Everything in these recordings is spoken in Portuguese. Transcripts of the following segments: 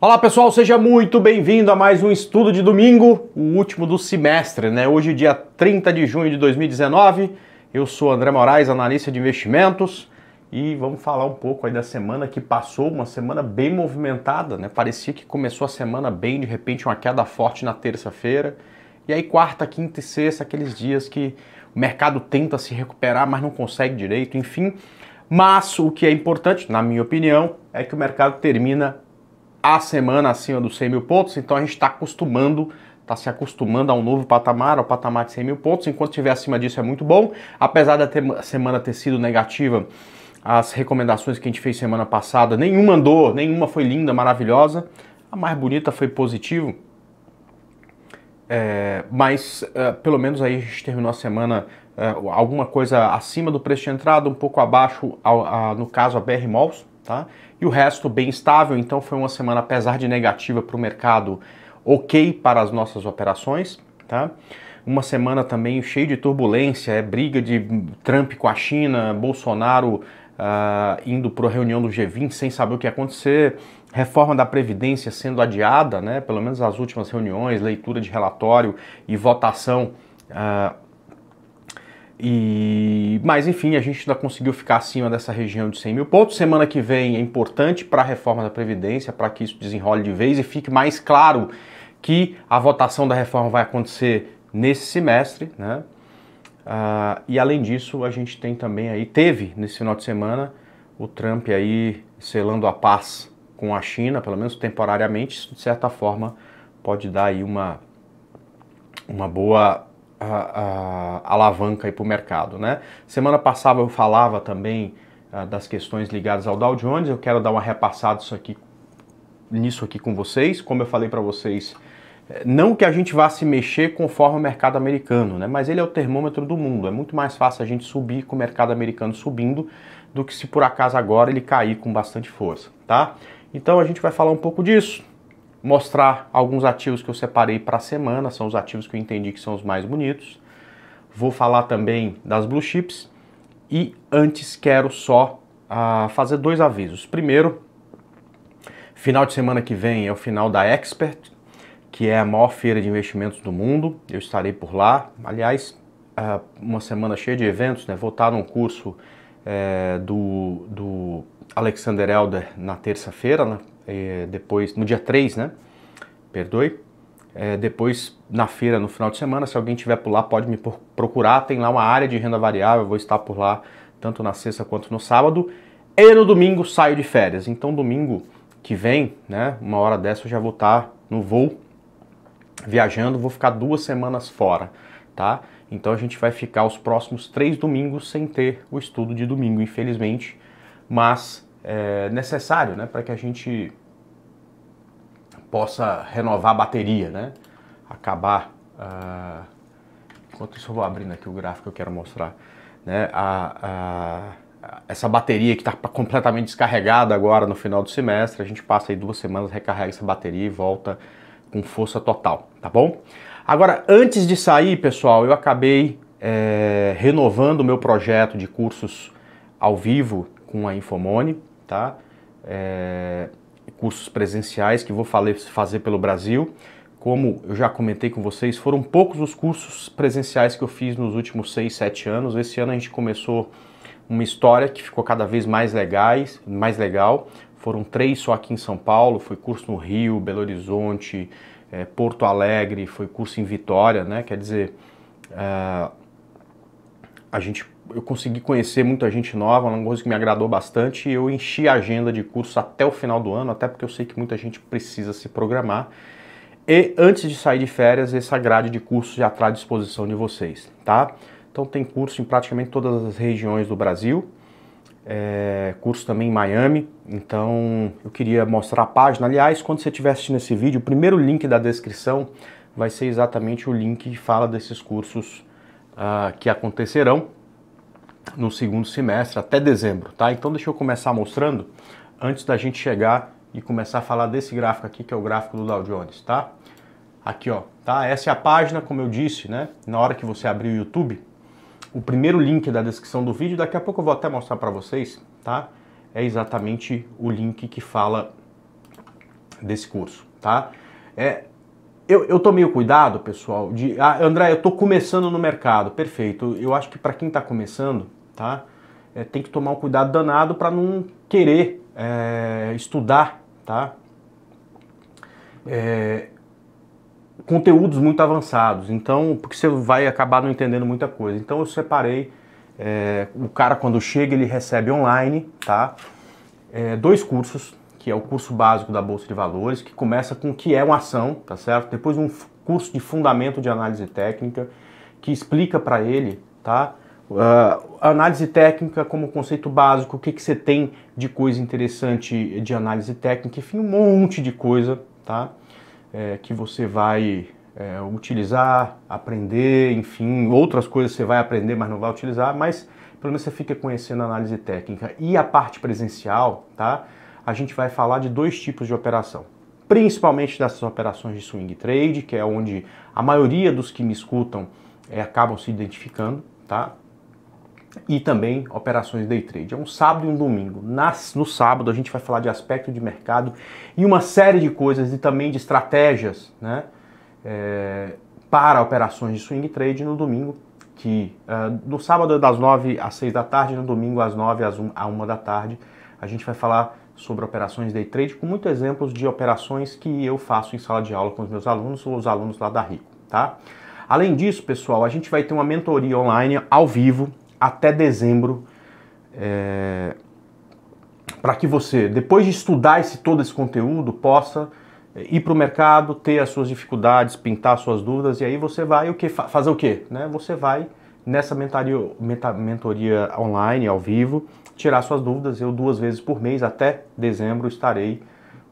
Olá pessoal, seja muito bem-vindo a mais um estudo de domingo, o último do semestre, né? Hoje, dia 30 de junho de 2019. Eu sou André Moraes, analista de investimentos, e vamos falar um pouco aí da semana que passou, uma semana bem movimentada, né? Parecia que começou a semana bem, de repente uma queda forte na terça-feira. E aí quarta, quinta e sexta, aqueles dias que o mercado tenta se recuperar, mas não consegue direito, enfim. Mas o que é importante, na minha opinião, é que o mercado termina a semana acima dos 100 mil pontos, então a gente está acostumando está se acostumando a um novo patamar, ao patamar de 100 mil pontos. Enquanto estiver acima disso é muito bom. Apesar da semana ter sido negativa, as recomendações que a gente fez semana passada, nenhuma andou, nenhuma foi linda, maravilhosa. A mais bonita foi positivo. É, mas é, pelo menos aí a gente terminou a semana é, alguma coisa acima do preço de entrada, um pouco abaixo, ao, a, no caso a BR Malls Tá? E o resto bem estável, então foi uma semana, apesar de negativa para o mercado, ok para as nossas operações. Tá? Uma semana também cheia de turbulência, é briga de Trump com a China, Bolsonaro Uh, indo para a reunião do G20 sem saber o que ia acontecer, reforma da Previdência sendo adiada, né, pelo menos as últimas reuniões, leitura de relatório e votação uh, e, mas enfim, a gente ainda conseguiu ficar acima dessa região de 100 mil pontos. Semana que vem é importante para a reforma da Previdência, para que isso desenrole de vez e fique mais claro que a votação da reforma vai acontecer nesse semestre, né? Uh, e além disso, a gente tem também aí, teve nesse final de semana, o Trump aí selando a paz com a China, pelo menos temporariamente, isso de certa forma pode dar aí uma, uma boa a, alavanca para o mercado. Né? Semana passada eu falava também uh, das questões ligadas ao Dow Jones, eu quero dar uma repassada isso aqui, nisso aqui com vocês. Como eu falei para vocês, eh, não que a gente vá se mexer conforme o mercado americano, né? mas ele é o termômetro do mundo. É muito mais fácil a gente subir com o mercado americano subindo do que se por acaso agora ele cair com bastante força. tá? Então a gente vai falar um pouco disso mostrar alguns ativos que eu separei para a semana, são os ativos que eu entendi que são os mais bonitos. Vou falar também das blue chips e antes quero só uh, fazer dois avisos. Primeiro, final de semana que vem é o final da Expert, que é a maior feira de investimentos do mundo. Eu estarei por lá. Aliás, uh, uma semana cheia de eventos, né? Vou estar num curso uh, do, do Alexander Elder na terça-feira, né? é, depois, no dia 3, né? Perdoe. É, depois, na feira, no final de semana, se alguém tiver por lá, pode me procurar. Tem lá uma área de renda variável, vou estar por lá tanto na sexta quanto no sábado. E no domingo saio de férias. Então, domingo que vem, né? Uma hora dessa eu já vou estar no voo viajando, vou ficar duas semanas fora, tá? Então a gente vai ficar os próximos três domingos sem ter o estudo de domingo, infelizmente. Mas é, necessário né, para que a gente possa renovar a bateria, né? acabar. Uh, enquanto isso, eu vou abrindo aqui o gráfico que eu quero mostrar. Né? A, a, essa bateria que está completamente descarregada agora no final do semestre, a gente passa aí duas semanas, recarrega essa bateria e volta com força total, tá bom? Agora, antes de sair, pessoal, eu acabei é, renovando o meu projeto de cursos ao vivo com a Infomone tá? É, cursos presenciais que vou fazer pelo Brasil. Como eu já comentei com vocês, foram poucos os cursos presenciais que eu fiz nos últimos 6, 7 anos. Esse ano a gente começou uma história que ficou cada vez mais legais, mais legal. Foram três só aqui em São Paulo, foi curso no Rio, Belo Horizonte, é, Porto Alegre, foi curso em Vitória, né? Quer dizer, é, a gente eu consegui conhecer muita gente nova, uma coisa que me agradou bastante. E eu enchi a agenda de cursos até o final do ano, até porque eu sei que muita gente precisa se programar. E antes de sair de férias, essa grade de cursos já está à disposição de vocês, tá? Então tem curso em praticamente todas as regiões do Brasil, é, curso também em Miami. Então eu queria mostrar a página. Aliás, quando você estiver assistindo esse vídeo, o primeiro link da descrição vai ser exatamente o link que fala desses cursos uh, que acontecerão no segundo semestre, até dezembro, tá? Então deixa eu começar mostrando antes da gente chegar e começar a falar desse gráfico aqui, que é o gráfico do Dow Jones, tá? Aqui, ó, tá? Essa é a página, como eu disse, né? Na hora que você abrir o YouTube, o primeiro link da descrição do vídeo, daqui a pouco eu vou até mostrar para vocês, tá? É exatamente o link que fala desse curso, tá? É, eu, eu tomei o cuidado, pessoal, de. Ah, André, eu estou começando no mercado. Perfeito. Eu acho que para quem está começando, tá? É, tem que tomar um cuidado danado para não querer é, estudar, tá? É, conteúdos muito avançados. Então, porque você vai acabar não entendendo muita coisa. Então, eu separei. É, o cara, quando chega, ele recebe online, tá? É, dois cursos que é o curso básico da Bolsa de Valores, que começa com o que é uma ação, tá certo? Depois um curso de fundamento de análise técnica, que explica para ele, tá? Uh, análise técnica como conceito básico, o que, que você tem de coisa interessante de análise técnica, enfim, um monte de coisa, tá? É, que você vai é, utilizar, aprender, enfim, outras coisas você vai aprender, mas não vai utilizar, mas pelo menos você fica conhecendo a análise técnica. E a parte presencial, tá? a gente vai falar de dois tipos de operação. Principalmente dessas operações de swing trade, que é onde a maioria dos que me escutam é, acabam se identificando, tá? E também operações day trade. É um sábado e um domingo. Nas, no sábado a gente vai falar de aspecto de mercado e uma série de coisas e também de estratégias, né? É, para operações de swing trade no domingo, que uh, no sábado é das 9 às 6 da tarde, no domingo às 9 às 1, à 1 da tarde, a gente vai falar sobre operações day trade com muitos exemplos de operações que eu faço em sala de aula com os meus alunos ou os alunos lá da Rico, tá? Além disso, pessoal, a gente vai ter uma mentoria online ao vivo até dezembro é... para que você, depois de estudar esse, todo esse conteúdo, possa é, ir para o mercado, ter as suas dificuldades, pintar suas dúvidas e aí você vai o que fazer o quê? Né? Você vai nessa mentoria, online, ao vivo, tirar suas dúvidas. Eu, duas vezes por mês, até dezembro, estarei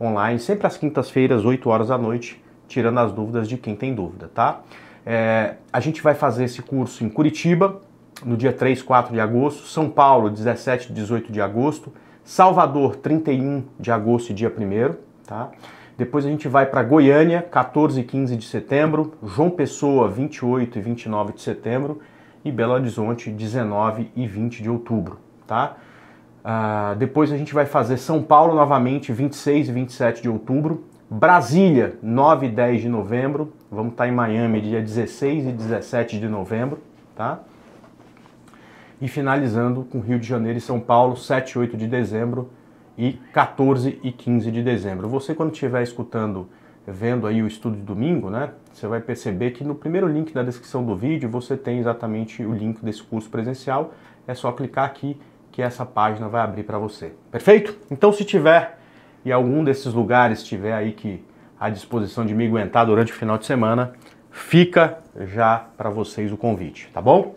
online, sempre às quintas-feiras, 8 horas da noite, tirando as dúvidas de quem tem dúvida, tá? É, a gente vai fazer esse curso em Curitiba, no dia 3, 4 de agosto, São Paulo, 17 e 18 de agosto, Salvador, 31 de agosto e dia 1 tá? Depois a gente vai para Goiânia, 14 e 15 de setembro, João Pessoa, 28 e 29 de setembro, e Belo Horizonte 19 e 20 de outubro, tá? Uh, depois a gente vai fazer São Paulo novamente 26 e 27 de outubro, Brasília 9 e 10 de novembro, vamos estar tá em Miami dia 16 e 17 de novembro, tá? E finalizando com Rio de Janeiro e São Paulo 7 e 8 de dezembro e 14 e 15 de dezembro. Você quando estiver escutando vendo aí o estudo de domingo, né, você vai perceber que no primeiro link da descrição do vídeo você tem exatamente o link desse curso presencial. É só clicar aqui que essa página vai abrir para você. Perfeito? Então, se tiver e algum desses lugares tiver aí que à disposição de me aguentar durante o final de semana, fica já para vocês o convite, tá bom?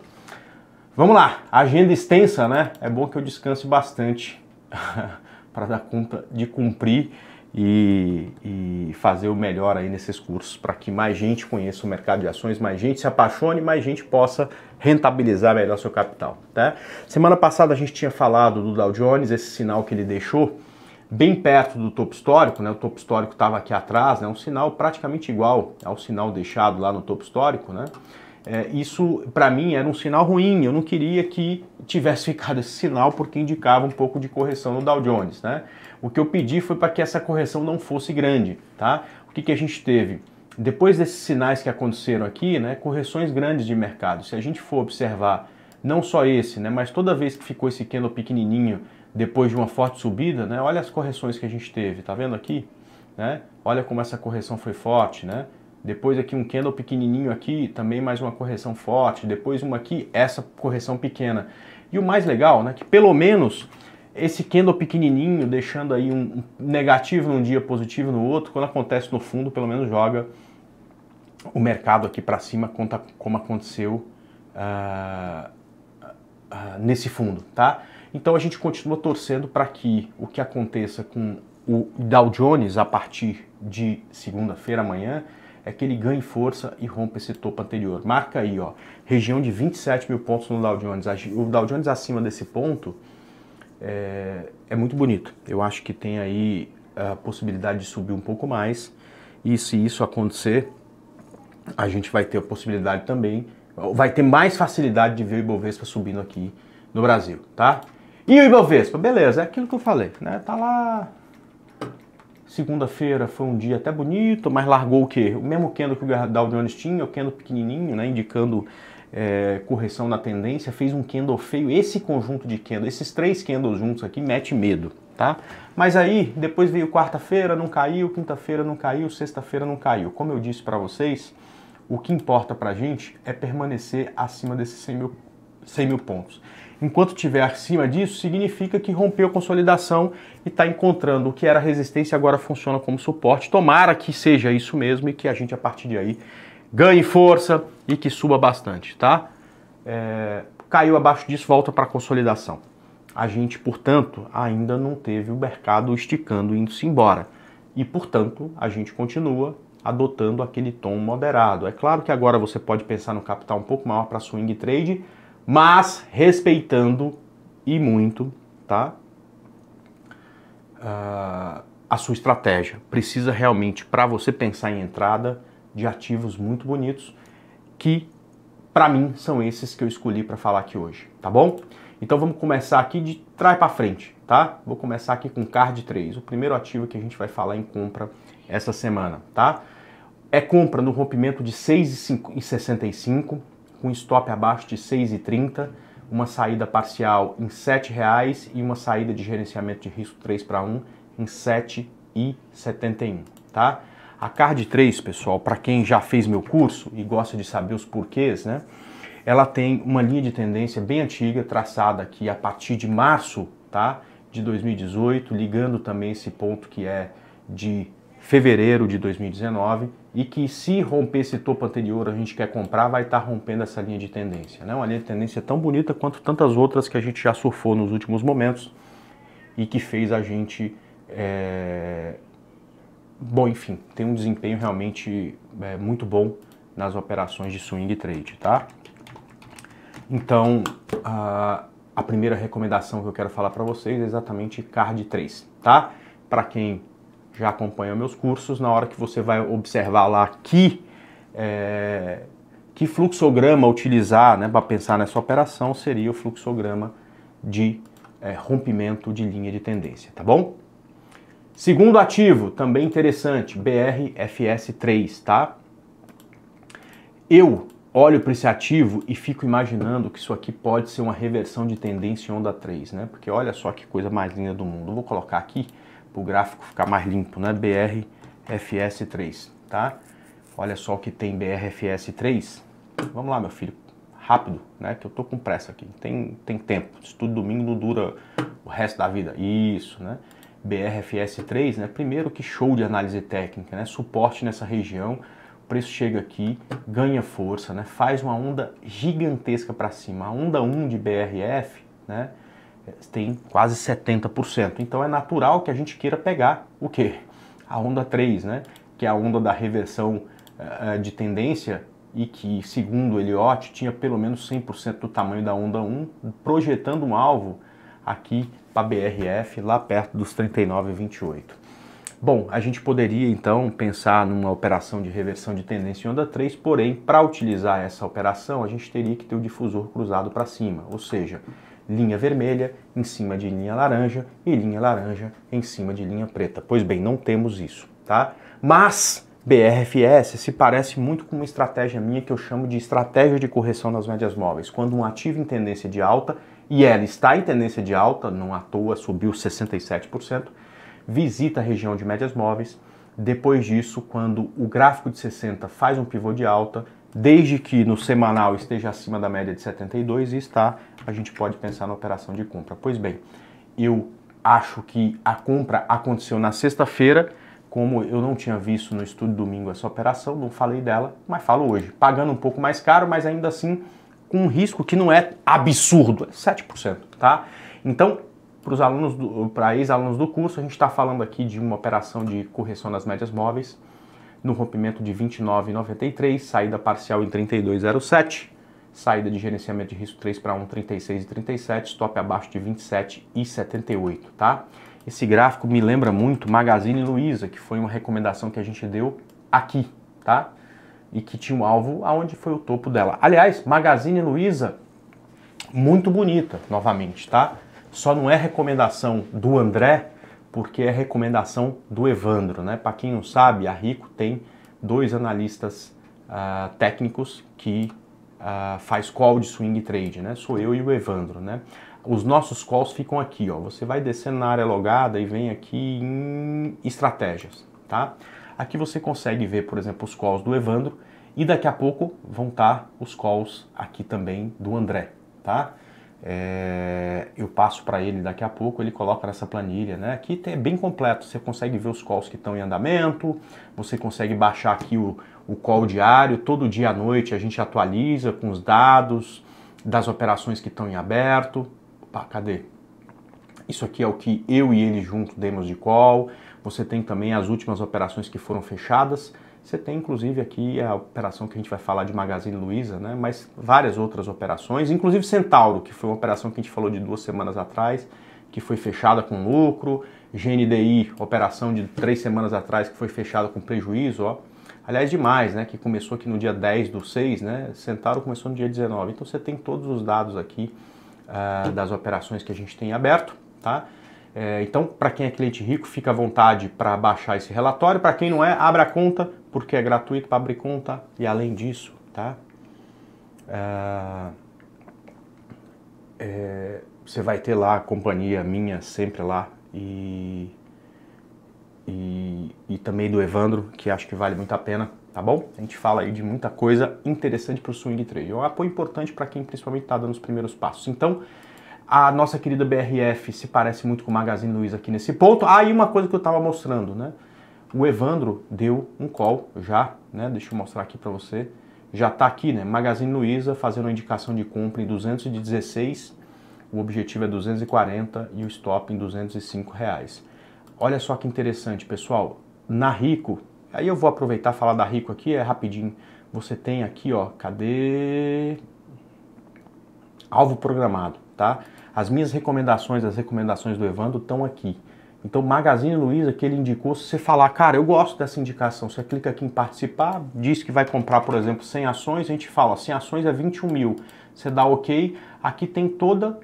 Vamos lá, agenda extensa, né? É bom que eu descanse bastante para dar conta de cumprir e, e fazer o melhor aí nesses cursos para que mais gente conheça o mercado de ações, mais gente se apaixone, mais gente possa rentabilizar melhor seu capital. Tá? Semana passada a gente tinha falado do Dow Jones, esse sinal que ele deixou bem perto do topo histórico, né? O topo histórico estava aqui atrás, né? Um sinal praticamente igual ao sinal deixado lá no topo histórico, né? É, isso, para mim, era um sinal ruim. Eu não queria que tivesse ficado esse sinal, porque indicava um pouco de correção no Dow Jones. Né? O que eu pedi foi para que essa correção não fosse grande. Tá? O que, que a gente teve? Depois desses sinais que aconteceram aqui, né, correções grandes de mercado. Se a gente for observar não só esse, né, mas toda vez que ficou esse candle pequenininho depois de uma forte subida, né, olha as correções que a gente teve. Tá vendo aqui? Né? Olha como essa correção foi forte, né? depois aqui um candle pequenininho aqui, também mais uma correção forte, depois uma aqui, essa correção pequena. E o mais legal, né, que pelo menos esse candle pequenininho, deixando aí um negativo num dia, positivo no outro, quando acontece no fundo, pelo menos joga o mercado aqui para cima, como aconteceu uh, uh, nesse fundo, tá? Então a gente continua torcendo para que o que aconteça com o Dow Jones a partir de segunda-feira amanhã é que ele ganhe força e rompa esse topo anterior. Marca aí, ó, região de 27 mil pontos no Dow Jones. O Dow Jones acima desse ponto é, é muito bonito. Eu acho que tem aí a possibilidade de subir um pouco mais. E se isso acontecer, a gente vai ter a possibilidade também, vai ter mais facilidade de ver o Ibovespa subindo aqui no Brasil, tá? E o Ibovespa, beleza, é aquilo que eu falei, né? Tá lá Segunda-feira foi um dia até bonito, mas largou o quê? O mesmo candle que o Dow Jones tinha, o candle pequenininho, né, indicando é, correção na tendência, fez um candle feio. Esse conjunto de candles, esses três candles juntos aqui, mete medo, tá? Mas aí, depois veio quarta-feira, não caiu, quinta-feira não caiu, sexta-feira não caiu. Como eu disse para vocês, o que importa pra gente é permanecer acima desses 100 mil, 100 mil pontos. Enquanto estiver acima disso, significa que rompeu a consolidação e está encontrando o que era resistência agora funciona como suporte. Tomara que seja isso mesmo e que a gente a partir de aí ganhe força e que suba bastante, tá? É, caiu abaixo disso, volta para a consolidação. A gente, portanto, ainda não teve o mercado esticando indo-se embora. E, portanto, a gente continua adotando aquele tom moderado. É claro que agora você pode pensar no capital um pouco maior para swing trade, mas respeitando e muito, tá? Uh, a sua estratégia precisa realmente, para você pensar em entrada, de ativos muito bonitos, que para mim são esses que eu escolhi para falar aqui hoje, tá bom? Então vamos começar aqui de trás para frente, tá? Vou começar aqui com Card 3, o primeiro ativo que a gente vai falar em compra essa semana, tá? É compra no rompimento de 6,65 com stop abaixo de 6,30, uma saída parcial em R$ 7,00 e uma saída de gerenciamento de risco 3 para 1 em R$ 7,71, tá? A Card 3, pessoal, para quem já fez meu curso e gosta de saber os porquês, né? Ela tem uma linha de tendência bem antiga, traçada aqui a partir de março, tá? De 2018, ligando também esse ponto que é de fevereiro de 2019 e que se romper esse topo anterior a gente quer comprar, vai estar tá rompendo essa linha de tendência. Né? Uma linha de tendência tão bonita quanto tantas outras que a gente já surfou nos últimos momentos e que fez a gente... É... Bom, enfim, tem um desempenho realmente é, muito bom nas operações de swing trade, tá? Então, a, a primeira recomendação que eu quero falar para vocês é exatamente card 3, tá? Para quem já acompanha meus cursos, na hora que você vai observar lá que, é, que fluxograma utilizar né, para pensar nessa operação, seria o fluxograma de é, rompimento de linha de tendência, tá bom? Segundo ativo, também interessante, BRFS3, tá? Eu olho para esse ativo e fico imaginando que isso aqui pode ser uma reversão de tendência em onda 3, né? Porque olha só que coisa mais linda do mundo. vou colocar aqui o gráfico ficar mais limpo, né? BRFS3, tá? Olha só o que tem BRFS3. Vamos lá, meu filho, rápido, né? Que eu tô com pressa aqui. Tem, tem tempo. Estudo domingo não dura o resto da vida. Isso, né? BRFS3, né? Primeiro que show de análise técnica, né? Suporte nessa região, o preço chega aqui, ganha força, né? Faz uma onda gigantesca para cima. A onda 1 de BRF, né? tem quase 70%. Então é natural que a gente queira pegar o quê? A onda 3, né? Que é a onda da reversão uh, de tendência e que, segundo Eliot, tinha pelo menos 100% do tamanho da onda 1, projetando um alvo aqui para BRF, lá perto dos 39,28. Bom, a gente poderia então pensar numa operação de reversão de tendência em onda 3, porém, para utilizar essa operação, a gente teria que ter o difusor cruzado para cima, ou seja, linha vermelha em cima de linha laranja e linha laranja em cima de linha preta. Pois bem, não temos isso, tá? Mas BRFS se parece muito com uma estratégia minha que eu chamo de estratégia de correção das médias móveis. Quando um ativo em tendência de alta, e ela está em tendência de alta, não à toa subiu 67%, visita a região de médias móveis. Depois disso, quando o gráfico de 60 faz um pivô de alta, desde que no semanal esteja acima da média de 72 e está a gente pode pensar na operação de compra. Pois bem, eu acho que a compra aconteceu na sexta-feira, como eu não tinha visto no estudo domingo essa operação, não falei dela, mas falo hoje. Pagando um pouco mais caro, mas ainda assim com um risco que não é absurdo, é 7%, tá? Então, para os alunos, para ex-alunos do curso, a gente está falando aqui de uma operação de correção das médias móveis, no rompimento de 29,93, saída parcial em 32,07, saída de gerenciamento de risco 3 para 1, 36 e 37, stop abaixo de 27 e 78, tá? Esse gráfico me lembra muito Magazine Luiza, que foi uma recomendação que a gente deu aqui, tá? E que tinha um alvo aonde foi o topo dela. Aliás, Magazine Luiza muito bonita, novamente, tá? Só não é recomendação do André, porque é recomendação do Evandro, né? Para quem não sabe, a Rico tem dois analistas uh, técnicos que uh, faz call de swing trade, né? Sou eu e o Evandro, né? Os nossos calls ficam aqui, ó. Você vai descendo na área logada e vem aqui em estratégias, tá? Aqui você consegue ver, por exemplo, os calls do Evandro e daqui a pouco vão estar tá os calls aqui também do André, tá? É, eu passo para ele daqui a pouco, ele coloca nessa planilha, né? Aqui é bem completo, você consegue ver os calls que estão em andamento, você consegue baixar aqui o, o call diário, todo dia à noite a gente atualiza com os dados das operações que estão em aberto. Opa, cadê? Isso aqui é o que eu e ele junto demos de call. Você tem também as últimas operações que foram fechadas. Você tem inclusive aqui a operação que a gente vai falar de Magazine Luiza, né? mas várias outras operações, inclusive Centauro, que foi uma operação que a gente falou de duas semanas atrás, que foi fechada com lucro, GNDI, operação de três semanas atrás, que foi fechada com prejuízo. Ó aliás, demais, né, que começou aqui no dia 10 do 6, né, Sentaram, começou no dia 19. Então você tem todos os dados aqui uh, das operações que a gente tem aberto, tá? É, então, para quem é cliente rico, fica à vontade para baixar esse relatório. Para quem não é, abra a conta, porque é gratuito para abrir conta e além disso, tá? Ah, é, você vai ter lá a companhia minha sempre lá e e, e também do Evandro, que acho que vale muito a pena, tá bom? A gente fala aí de muita coisa interessante para o swing trade. É um apoio importante para quem principalmente está dando os primeiros passos. Então, a nossa querida BRF se parece muito com o Magazine Luiza aqui nesse ponto. Ah, e uma coisa que eu estava mostrando, né? O Evandro deu um call já, né? Deixa eu mostrar aqui para você. Já está aqui, né? Magazine Luiza fazendo a indicação de compra em 216. O objetivo é 240 e o stop em 205 reais. Olha só que interessante, pessoal. Na Rico, aí eu vou aproveitar falar da Rico aqui, é rapidinho. Você tem aqui, ó, cadê? Alvo programado, tá? As minhas recomendações, as recomendações do Evandro estão aqui. Então, Magazine Luiza, que ele indicou, se você falar, cara, eu gosto dessa indicação, você clica aqui em participar, diz que vai comprar, por exemplo, 100 ações, a gente fala, 100 ações é 21 mil. Você dá ok, aqui tem toda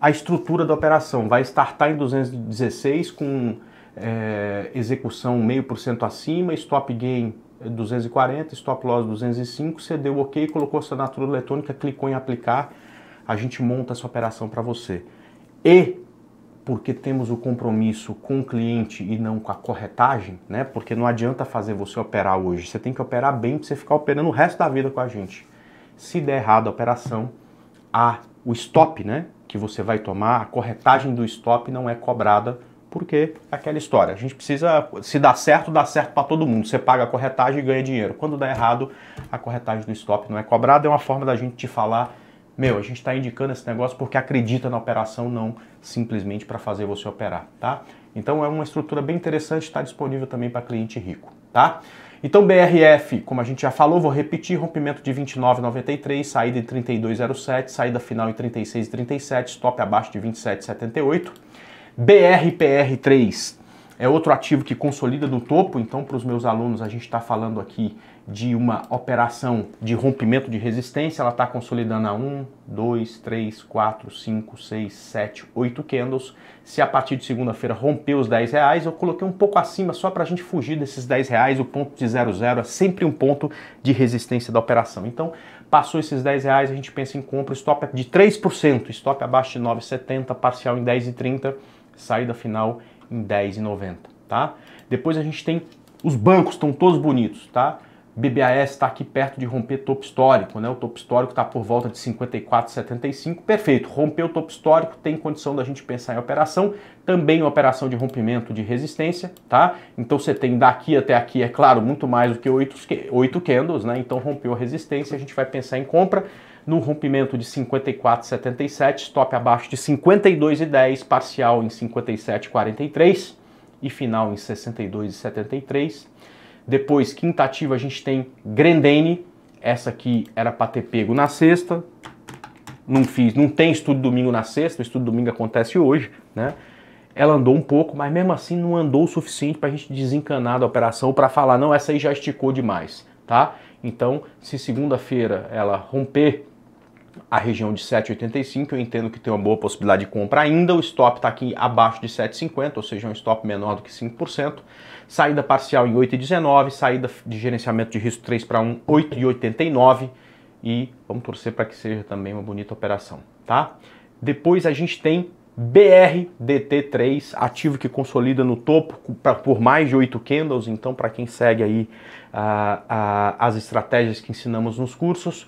a estrutura da operação. Vai startar em 216 com é, execução meio por cento acima, stop gain 240, stop loss 205, você deu ok, colocou a assinatura eletrônica, clicou em aplicar, a gente monta essa operação para você. E porque temos o compromisso com o cliente e não com a corretagem, né? Porque não adianta fazer você operar hoje, você tem que operar bem para você ficar operando o resto da vida com a gente. Se der errado a operação, a o stop, né? que você vai tomar, a corretagem do stop não é cobrada, porque é aquela história. A gente precisa, se dá certo, dá certo para todo mundo. Você paga a corretagem e ganha dinheiro. Quando dá errado, a corretagem do stop não é cobrada, é uma forma da gente te falar meu, a gente está indicando esse negócio porque acredita na operação, não simplesmente para fazer você operar, tá? Então é uma estrutura bem interessante, está disponível também para cliente rico, tá? Então, BRF, como a gente já falou, vou repetir: rompimento de 29,93, saída em 32,07, saída final em 36,37, stop abaixo de 27,78. BRPR3 é outro ativo que consolida no topo, então, para os meus alunos, a gente está falando aqui de uma operação de rompimento de resistência, ela está consolidando a 1, 2, 3, 4, 5, 6, 7, 8 candles. Se a partir de segunda-feira romper os 10 reais, eu coloquei um pouco acima só para a gente fugir desses 10 reais. O ponto de 00 é sempre um ponto de resistência da operação. Então, passou esses 10 reais, a gente pensa em compra, stop é de 3%, stop é abaixo de 9,70, parcial em 10,30, saída final em 10,90, tá? Depois a gente tem os bancos, estão todos bonitos, tá? BBAS está aqui perto de romper topo histórico, né? O topo histórico está por volta de 54, 75. Perfeito, rompeu o topo histórico, tem condição da gente pensar em operação, também operação de rompimento de resistência, tá? Então você tem daqui até aqui, é claro, muito mais do que 8, 8 candles, né? Então rompeu a resistência, a gente vai pensar em compra no rompimento de 54,77, stop abaixo de 52,10, parcial em 57,43 e final em 62,73. Depois, quinta ativa, a gente tem Grendene. Essa aqui era para ter pego na sexta. Não fiz, não tem estudo domingo na sexta, o estudo domingo acontece hoje, né? Ela andou um pouco, mas mesmo assim não andou o suficiente para a gente desencanar da operação para falar, não, essa aí já esticou demais, tá? Então, se segunda-feira ela romper a região de 7,85 eu entendo que tem uma boa possibilidade de compra ainda. O stop está aqui abaixo de 7,50, ou seja, é um stop menor do que 5%. Saída parcial em 8,19, saída de gerenciamento de risco 3 para 1, 8,89 e vamos torcer para que seja também uma bonita operação, tá? Depois a gente tem BRDT3, ativo que consolida no topo por mais de 8 candles, então para quem segue aí ah, ah, as estratégias que ensinamos nos cursos,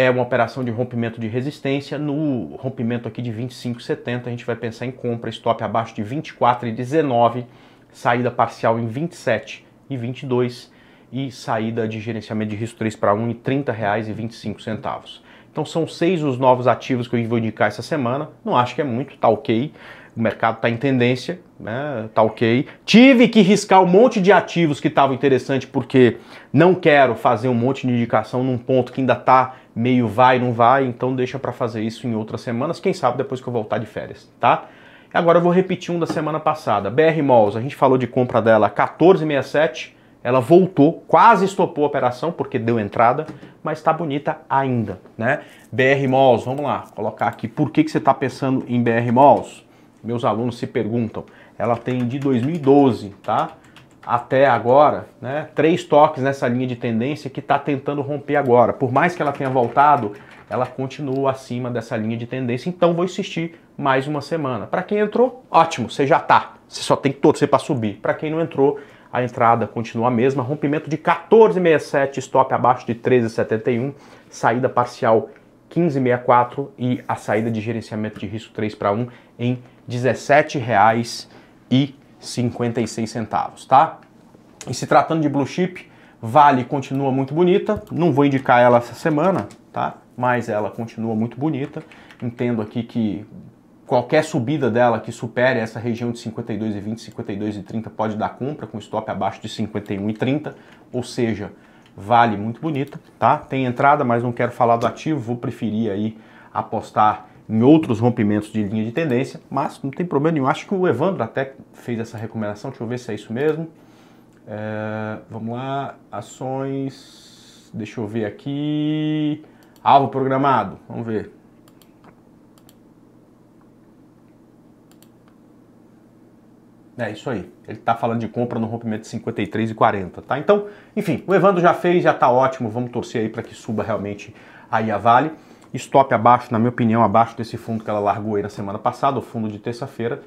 é uma operação de rompimento de resistência. No rompimento aqui de 25,70, a gente vai pensar em compra, stop abaixo de 24,19, saída parcial em 27 e 22 e saída de gerenciamento de risco 3 para 1 em R$ 30,25. Então são seis os novos ativos que eu vou indicar essa semana. Não acho que é muito, tá ok. O mercado está em tendência, né? tá ok. Tive que riscar um monte de ativos que estavam interessantes porque não quero fazer um monte de indicação num ponto que ainda está meio vai, não vai, então deixa para fazer isso em outras semanas, quem sabe depois que eu voltar de férias, tá? Agora eu vou repetir um da semana passada. BR Malls, a gente falou de compra dela 1467, ela voltou, quase estopou a operação porque deu entrada, mas está bonita ainda, né? BR Malls, vamos lá, colocar aqui por que, que você está pensando em BR Malls. Meus alunos se perguntam. Ela tem de 2012, tá? até agora, né, três toques nessa linha de tendência que está tentando romper agora. Por mais que ela tenha voltado, ela continua acima dessa linha de tendência, então vou insistir mais uma semana. Para quem entrou, ótimo, você já está. Você só tem que torcer para subir. Para quem não entrou, a entrada continua a mesma. Rompimento de 14,67, stop abaixo de 13,71, saída parcial 15,64 e a saída de gerenciamento de risco 3 para 1 em R$ 17,00 e 56 centavos, tá? E se tratando de blue chip, Vale continua muito bonita, não vou indicar ela essa semana, tá? Mas ela continua muito bonita. Entendo aqui que qualquer subida dela que supere essa região de 52,20, 52,30 pode dar compra com stop abaixo de 51,30, ou seja, vale muito bonita, tá? Tem entrada, mas não quero falar do ativo, vou preferir aí apostar em outros rompimentos de linha de tendência, mas não tem problema nenhum. Acho que o Evandro até fez essa recomendação, deixa eu ver se é isso mesmo. É, vamos lá, ações, deixa eu ver aqui, alvo programado, vamos ver. É isso aí. Ele está falando de compra no rompimento de 53 e 40, tá? Então, enfim, o Evandro já fez, já está ótimo. Vamos torcer aí para que suba realmente aí a Vale stop abaixo, na minha opinião, abaixo desse fundo que ela largou aí na semana passada, o fundo de terça-feira,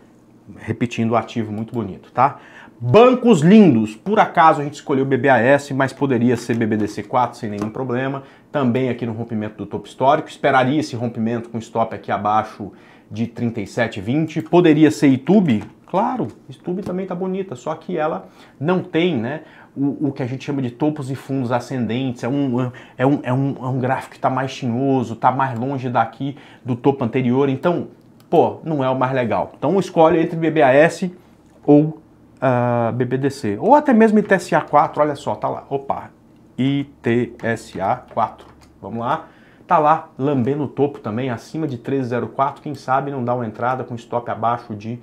repetindo o ativo muito bonito, tá? Bancos lindos. Por acaso a gente escolheu BBAS, mas poderia ser BBDC4 sem nenhum problema. Também aqui no rompimento do topo histórico. Esperaria esse rompimento com stop aqui abaixo de 37,20. Poderia ser YouTube, Claro, Stube também está bonita, só que ela não tem né, o, o, que a gente chama de topos e fundos ascendentes, é um, é um, é um, é um gráfico que está mais tinhoso, está mais longe daqui do topo anterior, então, pô, não é o mais legal. Então escolhe entre BBAS ou uh, ah, BBDC, ou até mesmo ITSA4, olha só, tá lá, opa, ITSA4, vamos lá tá lá lambendo o topo também, acima de 1304, quem sabe não dá uma entrada com stop abaixo de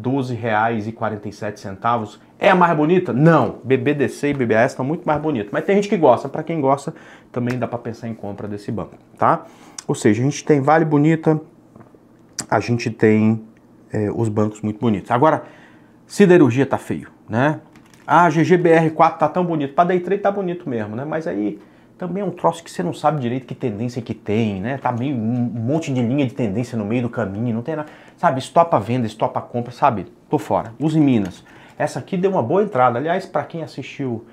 12,47. É a mais bonita? Não. BBDC e BBAS estão muito mais bonitos. Mas tem gente que gosta. Para quem gosta, também dá para pensar em compra desse banco, tá? Ou seja, a gente tem Vale Bonita, a gente tem é, os bancos muito bonitos. Agora, siderurgia tá feio, né? Ah, GGBR4 tá tão bonito. Para day trade tá bonito mesmo, né? Mas aí também é um troço que você não sabe direito que tendência que tem, né? Tá meio um monte de linha de tendência no meio do caminho, não tem nada. Sabe, estopa a venda, estopa a compra, sabe? Tô fora. Use Minas. Essa aqui deu uma boa entrada. Aliás, para quem assistiu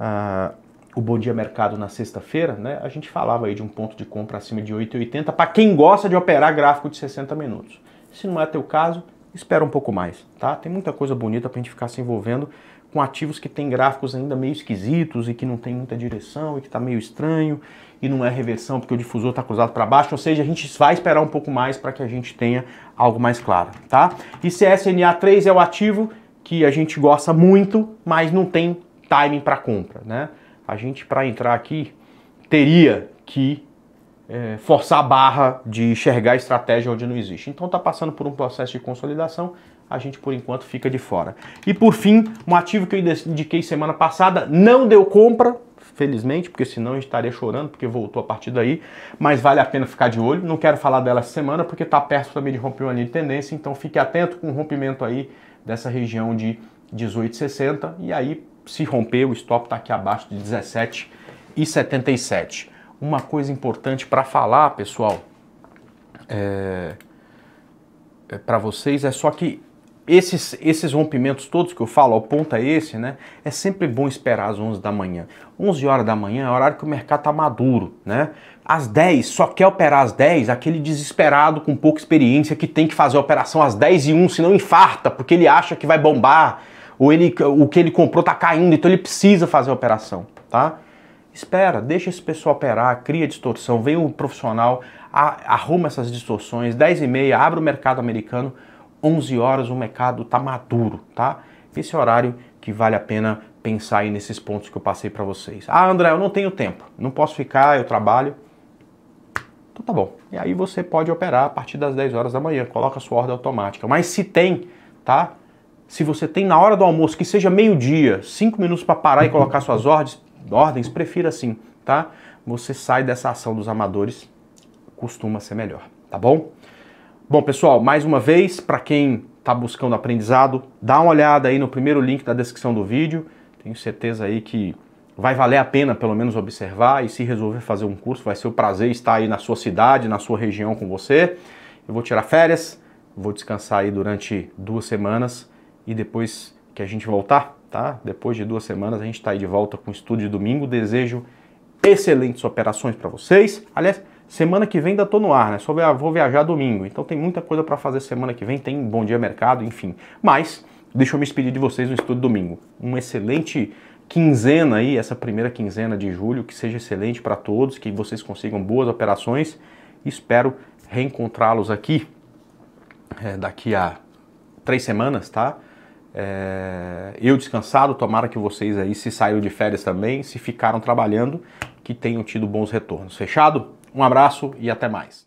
uh, o Bom Dia Mercado na sexta-feira, né, a gente falava aí de um ponto de compra acima de 8,80 para quem gosta de operar gráfico de 60 minutos. Se não é teu caso, espera um pouco mais, tá? Tem muita coisa bonita para a gente ficar se envolvendo com ativos que tem gráficos ainda meio esquisitos e que não tem muita direção e que está meio estranho e não é reversão porque o difusor está cruzado para baixo, ou seja, a gente vai esperar um pouco mais para que a gente tenha algo mais claro, tá? E CSNA3 é o ativo que a gente gosta muito, mas não tem timing para compra, né? A gente, para entrar aqui, teria que é, forçar a barra de enxergar a estratégia onde não existe. Então está passando por um processo de consolidação, a gente por enquanto fica de fora. E por fim, um ativo que eu indiquei semana passada, não deu compra, felizmente, porque senão a gente estaria chorando, porque voltou a partir daí. Mas vale a pena ficar de olho. Não quero falar dela essa semana, porque está perto também de romper uma linha de tendência. Então fique atento com o rompimento aí dessa região de 18,60. E aí, se romper, o stop está aqui abaixo de 17,77. Uma coisa importante para falar, pessoal, é... é para vocês é só que esses, esses rompimentos todos que eu falo, o ponto é esse, né? É sempre bom esperar às 11 da manhã. 11 horas da manhã é o horário que o mercado tá maduro, né? Às 10, só quer operar às 10, aquele desesperado com pouca experiência que tem que fazer a operação às 10 e 1, senão infarta, porque ele acha que vai bombar, ou ele, o que ele comprou tá caindo, então ele precisa fazer a operação, tá? Espera, deixa esse pessoal operar, cria distorção, vem um profissional, a, arruma essas distorções, 10 e meia, abre o mercado americano, 11 horas o mercado está maduro, tá? Esse é o horário que vale a pena pensar aí nesses pontos que eu passei para vocês. Ah, André, eu não tenho tempo, não posso ficar, eu trabalho. Então tá bom. E aí você pode operar a partir das 10 horas da manhã, coloca a sua ordem automática. Mas se tem, tá? Se você tem na hora do almoço, que seja meio-dia, 5 minutos para parar e colocar suas ordens, ordens, prefira assim, tá? Você sai dessa ação dos amadores, costuma ser melhor, tá bom? Bom, pessoal, mais uma vez, para quem está buscando aprendizado, dá uma olhada aí no primeiro link da descrição do vídeo. Tenho certeza aí que vai valer a pena pelo menos observar e se resolver fazer um curso, vai ser um prazer estar aí na sua cidade, na sua região com você. Eu vou tirar férias, vou descansar aí durante duas semanas e depois que a gente voltar, tá? Depois de duas semanas a gente está aí de volta com o estúdio de domingo. Desejo excelentes operações para vocês. Aliás, Semana que vem ainda tô no ar, né? Só vou viajar domingo. Então tem muita coisa para fazer semana que vem, tem Bom Dia Mercado, enfim. Mas deixa eu me despedir de vocês no estudo domingo. Um excelente quinzena aí, essa primeira quinzena de julho, que seja excelente para todos, que vocês consigam boas operações. Espero reencontrá-los aqui é, daqui a três semanas, tá? É, eu descansado, tomara que vocês aí se saíram de férias também, se ficaram trabalhando, que tenham tido bons retornos. Fechado? Um abraço e até mais.